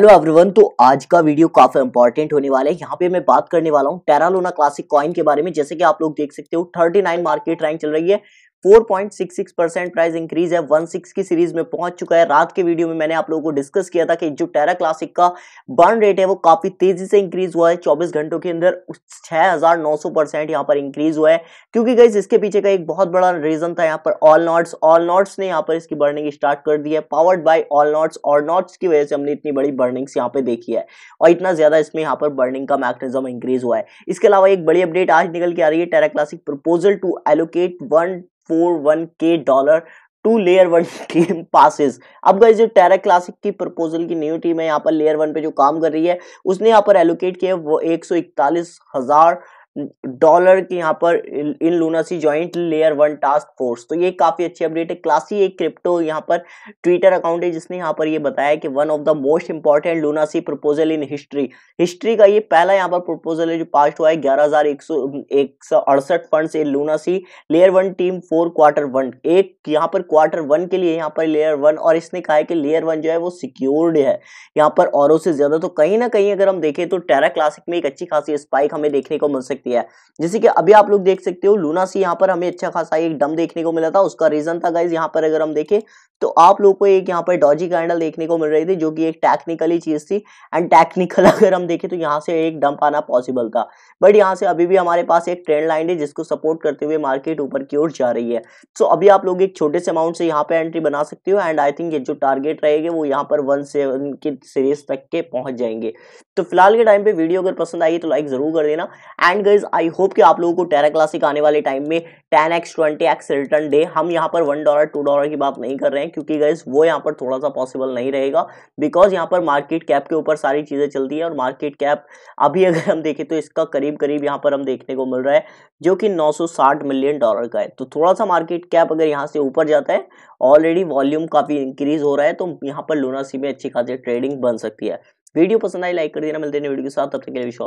hello everyone तो आज का वीडियो काफी इंपॉर्टेंट होने वाला है यहाँ पे मैं बात करने वाला हूँ टेरालोना क्लासिक कॉइन के बारे में जैसे कि आप लोग देख सकते हो 39 मार्केट रैंक चल रही है 4.66 परसेंट प्राइस इंक्रीज है 16 की सीरीज में पहुंच चुका है रात के वीडियो में मैंने आप लोगों को डिस्कस किया था कि जो टेरा क्लासिक का बर्न रेट है वो काफी तेजी से इंक्रीज हुआ है 24 घंटों के अंदर 6900 परसेंट यहाँ पर इंक्रीज हुआ है क्योंकि गई इसके पीछे का एक बहुत बड़ा रीजन था यहाँ पर ऑल नॉट्स ऑल नॉट्स ने यहाँ पर इसकी बर्निंग स्टार्ट कर दी है पावर्ड बाई ऑल नॉट्स और नॉट्स की वजह से हमने इतनी बड़ी बर्निंग्स यहाँ पे देखी है और इतना ज्यादा इसमें यहाँ पर बर्निंग का मैकेनिज्म इंक्रीज हुआ है इसके अलावा एक बड़ी अपडेट आज निकल के आ रही है Terra Classic proposal to allocate one four one K dollar to layer one team passes अब गई जो टेरा क्लासिक की प्रपोजल की न्यू टीम है यहाँ पर लेयर वन पे जो काम कर रही है उसने यहाँ पर एलोकेट किया है वो एक सौ इकतालीस हजार डॉलर के यहाँ पर in lunacy joint layer one task force तो ये काफ़ी अच्छी अपडेट है क्लासी एक क्रिप्टो यहाँ पर ट्विटर अकाउंट है जिसने यहाँ पर ये बताया कि one of the most important lunacy proposal in history history का ये पहला यहाँ पर प्रपोजल है जो पास हुआ है ग्यारह हज़ार एक सौ एक सौ अड़सठ फंड इन लूनासी layer one team four quarter one एक यहाँ पर क्वार्टर वन के लिए यहाँ पर लेयर वन और इसने कहा है कि लेयर वन जो है वो सिक्योर्ड है यहाँ पर औरों से ज़्यादा तो कहीं ना कहीं अगर हम देखें तो टेरा क्लासिक में एक अच्छी खासी स्पाइक हमें देखने को मिल सकती सकती है जैसे कि अभी आप लोग देख सकते हो लूना सी यहाँ पर हमें अच्छा खासा एक डम देखने को मिला था उसका रीजन था गाइज यहाँ पर अगर हम देखें तो आप लोग को एक यहाँ पर डॉजी कैंडल देखने को मिल रही थी जो कि एक टेक्निकली चीज थी एंड टेक्निकल अगर हम देखें तो यहाँ से एक डंप आना पॉसिबल था बट यहाँ से अभी भी हमारे पास एक ट्रेंड लाइन है जिसको सपोर्ट करते हुए मार्केट ऊपर की ओर जा रही है सो so, अभी आप लोग एक छोटे से अमाउंट से यहाँ पे एंट्री बना सकते हो एंड आई थिंक ये जो टारगेट रहेगा वो यहाँ पर वन सेवन के सीरीज तक के पहुंच जाएंगे तो फिलहाल के टाइम पे वीडियो अगर पसंद आई तो लाइक जरूर कर देना एंड गाइज आई होप कि आप लोगों को टेरा क्लासिक आने वाले टाइम में ten x twenty x return डे हम यहाँ पर वन डॉलर टू डॉलर की बात नहीं कर रहे हैं क्योंकि गाइज वो यहाँ पर थोड़ा सा पॉसिबल नहीं रहेगा बिकॉज यहाँ पर मार्केट कैप के ऊपर सारी चीज़ें चलती है और मार्केट कैप अभी अगर हम देखें तो इसका करीब करीब यहाँ पर हम देखने को मिल रहा है जो कि नौ मिलियन डॉलर का है तो थोड़ा सा मार्केट कैप अगर यहाँ से ऊपर जाता है ऑलरेडी वॉल्यूम काफ़ी इंक्रीज हो रहा है तो यहाँ पर लोनासी में अच्छी खासी ट्रेडिंग बन सकती है वीडियो पसंद आई लाइक कर देना मिलते हैं वीडियो के साथ तब तक के लिए विशाल